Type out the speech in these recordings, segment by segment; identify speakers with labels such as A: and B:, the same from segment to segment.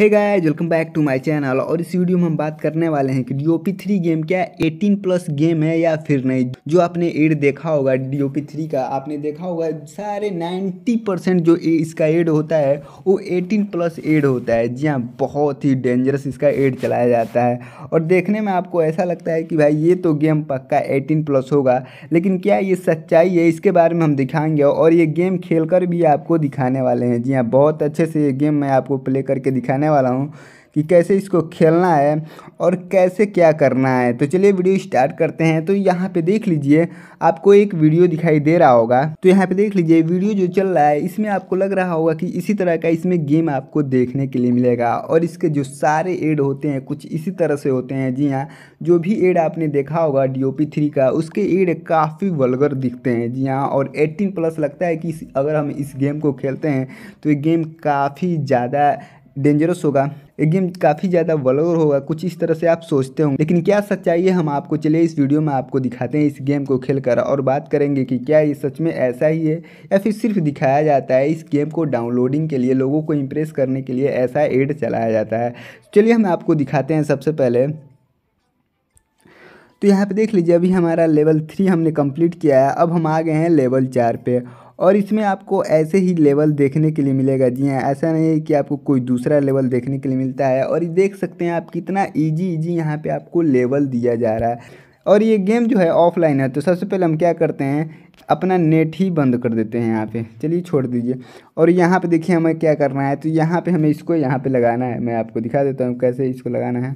A: hey guys welcome back to my channel और इस video में हम बात करने वाले हैं कि पी थ्री गेम क्या 18 प्लस गेम है या फिर नहीं जो आपने एड देखा होगा पी थ्री का आपने देखा होगा सारे 90 परसेंट जो इसका एड होता है वो 18 प्लस एड होता है जी हाँ बहुत ही डेंजरस इसका एड चलाया जाता है और देखने में आपको ऐसा लगता है कि भाई ये तो गेम पक्का एटीन प्लस होगा लेकिन क्या ये सच्चाई है इसके बारे में हम दिखाएंगे और ये गेम खेल भी आपको दिखाने वाले हैं जी हाँ बहुत अच्छे से ये गेम मैं आपको प्ले करके दिखाने बताने वाला हूँ कि कैसे इसको खेलना है और कैसे क्या करना है तो चलिए वीडियो स्टार्ट करते हैं तो यहाँ पे देख लीजिए आपको एक वीडियो दिखाई दे रहा होगा तो यहाँ पे देख लीजिए वीडियो जो चल रहा है इसमें आपको लग रहा होगा कि इसी तरह का इसमें गेम आपको देखने के लिए मिलेगा और इसके जो सारे एड होते हैं कुछ इसी तरह से होते हैं जी हाँ जो भी एड आपने देखा होगा डी ओ का उसके एड काफ़ी वलगर दिखते हैं जी हाँ और एट्टीन प्लस लगता है कि अगर हम इस गेम को खेलते हैं तो ये गेम काफ़ी ज़्यादा डेंजरस होगा ये गेम काफ़ी ज़्यादा वलोर होगा कुछ इस तरह से आप सोचते होंगे लेकिन क्या सच्चाई है हम आपको चलिए इस वीडियो में आपको दिखाते हैं इस गेम को खेल कर और बात करेंगे कि क्या ये सच में ऐसा ही है या फिर सिर्फ दिखाया जाता है इस गेम को डाउनलोडिंग के लिए लोगों को इम्प्रेस करने के लिए ऐसा एड चलाया जाता है चलिए हम आपको दिखाते हैं सबसे पहले तो यहाँ पे देख लीजिए अभी हमारा लेवल थ्री हमने कंप्लीट किया है अब हम आ गए हैं लेवल चार पे और इसमें आपको ऐसे ही लेवल देखने के लिए मिलेगा जी हाँ ऐसा नहीं है कि आपको कोई दूसरा लेवल देखने के लिए मिलता है और ये देख सकते हैं आप कितना ईजी ईजी यहाँ पर आपको लेवल दिया जा रहा है और ये गेम जो है ऑफलाइन है तो सबसे पहले हम क्या करते हैं अपना नेट ही बंद कर देते हैं यहाँ पे चलिए छोड़ दीजिए और यहाँ पे देखिए हमें क्या करना है तो यहाँ पे हमें इसको यहाँ पे लगाना है मैं आपको दिखा देता हूँ कैसे इसको लगाना है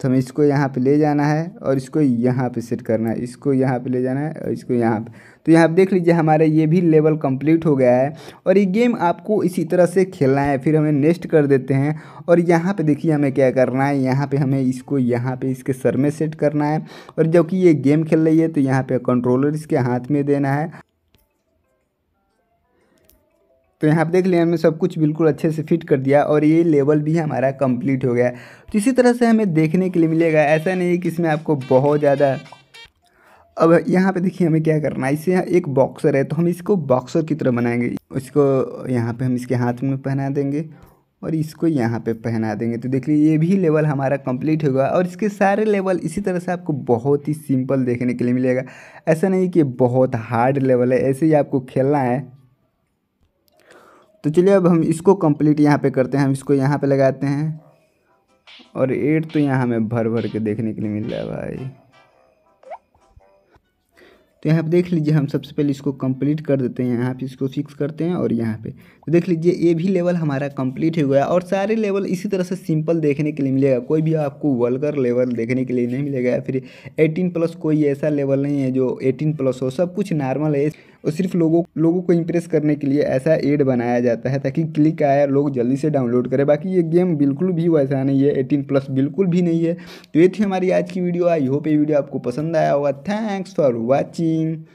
A: तो हमें इसको यहाँ पे ले जाना है और इसको यहाँ पे सेट करना है इसको यहाँ पे ले जाना है और इसको यहाँ पे तो यहाँ पर देख लीजिए हमारे ये भी लेवल कंप्लीट हो गया है और ये गेम आपको इसी तरह से खेलना है फिर हमें नेक्स्ट कर देते हैं और यहाँ पे देखिए हमें क्या करना है यहाँ पे हमें इसको यहाँ पे इसके सर में सेट करना है और जबकि ये गेम खेल रही है तो यहाँ पर कंट्रोलर इसके हाथ में देना है तो यहाँ पर देख लिया हमने सब कुछ बिल्कुल अच्छे से फिट कर दिया और ये लेवल भी हमारा कंप्लीट हो गया तो इसी तरह से हमें देखने के लिए मिलेगा ऐसा नहीं है कि इसमें आपको बहुत ज़्यादा अब यहाँ पे देखिए हमें क्या करना है इसे एक बॉक्सर है तो हम इसको बॉक्सर की तरह बनाएंगे इसको यहाँ पे हम इसके हाथ में पहना देंगे और इसको यहाँ पे पहना देंगे तो देख लीजिए ये भी लेवल हमारा कंप्लीट होगा और इसके सारे लेवल इसी तरह से आपको बहुत ही सिंपल देखने के लिए मिलेगा ऐसा नहीं कि बहुत हार्ड लेवल है ऐसे ही आपको खेलना है तो चलिए अब हम इसको कंप्लीट यहाँ पे करते हैं हम इसको यहाँ पे लगाते हैं और एट तो यहाँ हमें भर भर के देखने के लिए मिल रहा है भाई तो यहाँ पे देख लीजिए हम सबसे पहले इसको कंप्लीट कर देते हैं यहाँ पे इसको फिक्स करते हैं और यहाँ पे तो देख लीजिए ये भी लेवल हमारा कंप्लीट हो गया और सारे लेवल इसी तरह से सिंपल देखने के लिए मिलेगा कोई भी आपको वल्गर लेवल देखने के लिए नहीं मिलेगा या फिर 18 प्लस कोई ऐसा लेवल नहीं है जो 18 प्लस हो सब कुछ नॉर्मल है और सिर्फ लोगों लोगों को इम्प्रेस करने के लिए ऐसा एड बनाया जाता है ताकि क्लिक आए लोग जल्दी से डाउनलोड करें बाकी ये गेम बिल्कुल भी वैसा नहीं है एटीन प्लस बिल्कुल भी नहीं है तो ये थी हमारी आज की वीडियो आई होप ये वीडियो आपको पसंद आया होगा थैंक्स फॉर वॉचिंग